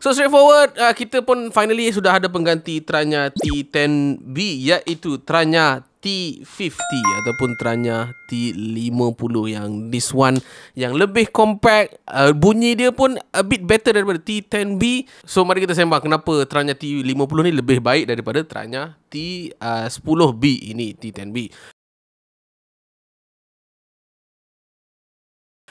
So straightforward uh, kita pun finally sudah ada pengganti Tranya T10B iaitu Tranya T50 ataupun Tranya T50 yang this one yang lebih compact uh, bunyi dia pun a bit better daripada T10B. So mari kita sembang kenapa Tranya T50 ni lebih baik daripada Tranya T10B uh, ini T10B.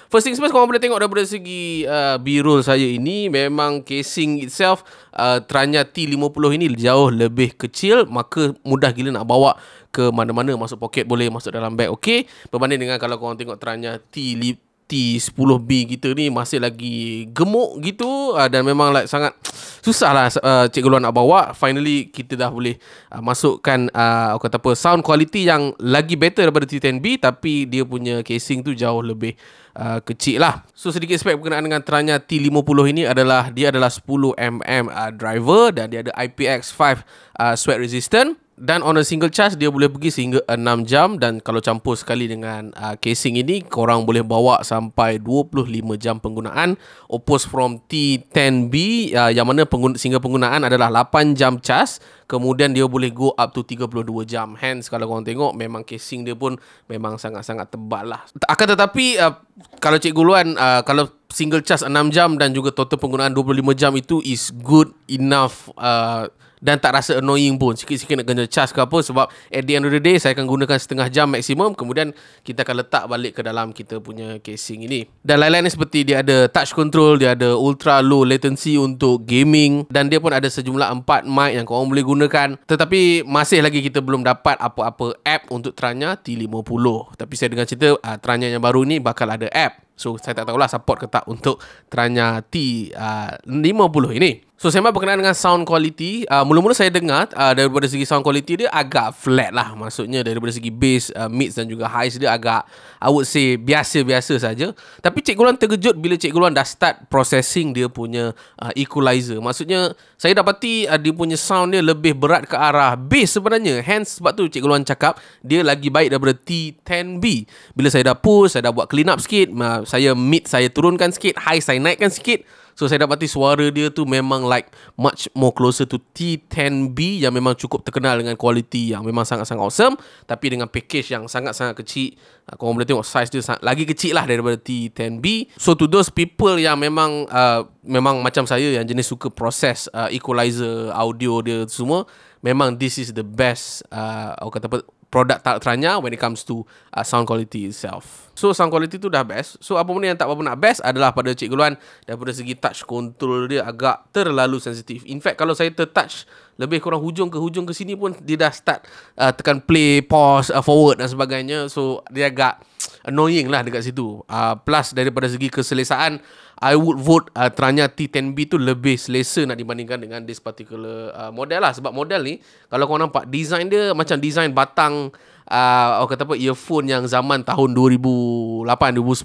First things first, korang boleh tengok daripada segi uh, B-roll saya ini, memang casing itself, uh, teranya T50 ini jauh lebih kecil, maka mudah gila nak bawa ke mana-mana, masuk poket boleh, masuk dalam bag, okey? Berbanding dengan kalau korang tengok teranya T50, T10B kita ni masih lagi gemuk gitu ah, dan memang like sangat susahlah uh, cikgu Luan nak bawa finally kita dah boleh uh, masukkan uh, kata apa sound quality yang lagi better daripada T10B tapi dia punya casing tu jauh lebih uh, kecil lah so sedikit spek berkenaan dengan teranya T50 ini adalah dia adalah 10mm uh, driver dan dia ada IPX5 uh, sweat resistant dan on a single charge dia boleh pergi sehingga 6 jam dan kalau campur sekali dengan uh, casing ini korang boleh bawa sampai 25 jam penggunaan opus from T10B uh, yang mana pengguna, sehingga penggunaan adalah 8 jam charge kemudian dia boleh go up to 32 jam hence kalau korang tengok memang casing dia pun memang sangat-sangat tebal lah akan tetapi uh, kalau cikgu luan uh, kalau single charge 6 jam dan juga total penggunaan 25 jam itu is good enough uh, dan tak rasa annoying pun sikit-sikit nak kena charge ke apa sebab at the end of the day saya akan gunakan setengah jam maksimum kemudian kita akan letak balik ke dalam kita punya casing ini dan lain-lain ni seperti dia ada touch control dia ada ultra low latency untuk gaming dan dia pun ada sejumlah 4 mic yang korang boleh gunakan tetapi masih lagi kita belum dapat apa-apa app untuk Tranya T50 tapi saya dengan cerita uh, Tranya yang baru ni bakal ada app So saya tak tahulah support ke tak untuk Teranya T uh, ini. So sembang berkenaan dengan sound quality, uh, mula-mula saya dengar uh, daripada segi sound quality dia agak flat lah. Maksudnya daripada segi bass, uh, ah, mids dan juga highs dia agak I would say biasa-biasa saja. Tapi Cik Gulan terkejut bila Cik Gulan dah start processing dia punya uh, equalizer. Maksudnya saya dapati uh, dia punya sound dia lebih berat ke arah bass sebenarnya. Hence sebab tu Cik Gulan cakap dia lagi baik daripada T10B. Bila saya dah push, saya dah buat clean up sikit, uh, saya mid saya turunkan sikit, high saya naikkan sikit. So saya dapati suara dia tu memang like much more closer to T10B yang memang cukup terkenal dengan kualiti yang memang sangat-sangat awesome tapi dengan package yang sangat-sangat kecil. Uh, Kau orang boleh tengok size dia sangat, lagi kecil lah daripada T10B. So to those people yang memang uh, memang macam saya yang jenis suka proses uh, equalizer audio dia semua memang this is the best uh, aku kata apa produk tak teranya when it comes to uh, sound quality itself. So sound quality tu dah best. So apa pun yang tak apa nak best adalah pada Cik Guluan daripada segi touch control dia agak terlalu sensitif. In fact kalau saya touch lebih kurang hujung ke hujung ke sini pun dia dah start uh, tekan play, pause, uh, forward dan sebagainya. So dia agak annoying lah dekat situ. Uh, plus daripada segi keselesaan, I would vote uh, Tranya T10B tu lebih selesa nak dibandingkan dengan this particular uh, model lah. Sebab model ni, kalau kau nampak design dia macam design batang uh, oh, kata apa, earphone yang zaman tahun 2008-2010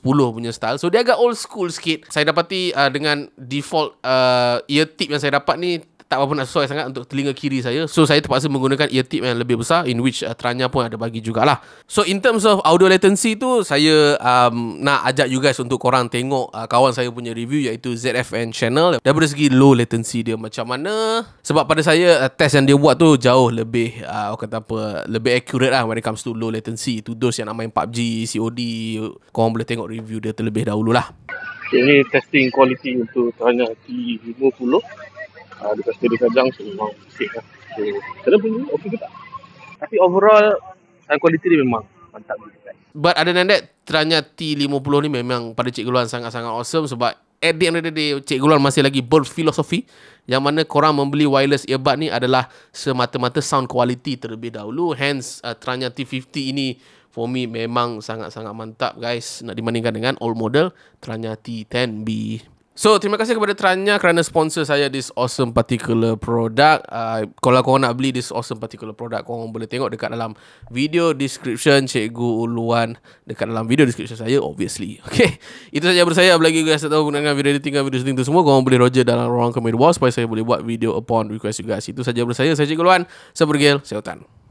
punya style. So dia agak old school sikit. Saya dapati uh, dengan default uh, ear tip yang saya dapat ni tak apa nak sesuai sangat untuk telinga kiri saya. So saya terpaksa menggunakan ear tip yang lebih besar in which uh, Tranya pun ada bagi jugalah. So in terms of audio latency tu saya um, nak ajak you guys untuk korang tengok uh, kawan saya punya review iaitu ZFN channel daripada segi low latency dia macam mana. Sebab pada saya uh, test yang dia buat tu jauh lebih uh, kata apa lebih accurate lah when it comes to low latency to those yang nak main PUBG, COD korang boleh tengok review dia terlebih dahulu lah. Ini testing quality untuk Tranya T50 uh, ah, dekat stadium Sajang so memang sikit lah kan. so kadang pun okey ke tak tapi overall sound quality dia memang mantap gitu But other than that, Teranya T50 ni memang pada Cik Guluan sangat-sangat awesome sebab at the end of the day, Cik Guluan masih lagi berfilosofi yang mana korang membeli wireless earbud ni adalah semata-mata sound quality terlebih dahulu. Hence, uh, Teranya T50 ini for me memang sangat-sangat mantap guys nak dibandingkan dengan old model Teranya T10B. So terima kasih kepada Tranya kerana sponsor saya this awesome particular product. Uh, kalau kau nak beli this awesome particular product, kau boleh tengok dekat dalam video description Cikgu Uluan dekat dalam video description saya obviously. Okay, itu saja bersaya. Apa lagi guys tahu gunakan video tinggal kan, video editing tu semua, kau boleh roger dalam ruang komen bawah supaya saya boleh buat video upon request juga. Itu saja bersaya. Saya Cikgu Uluan. Saya bergil. Saya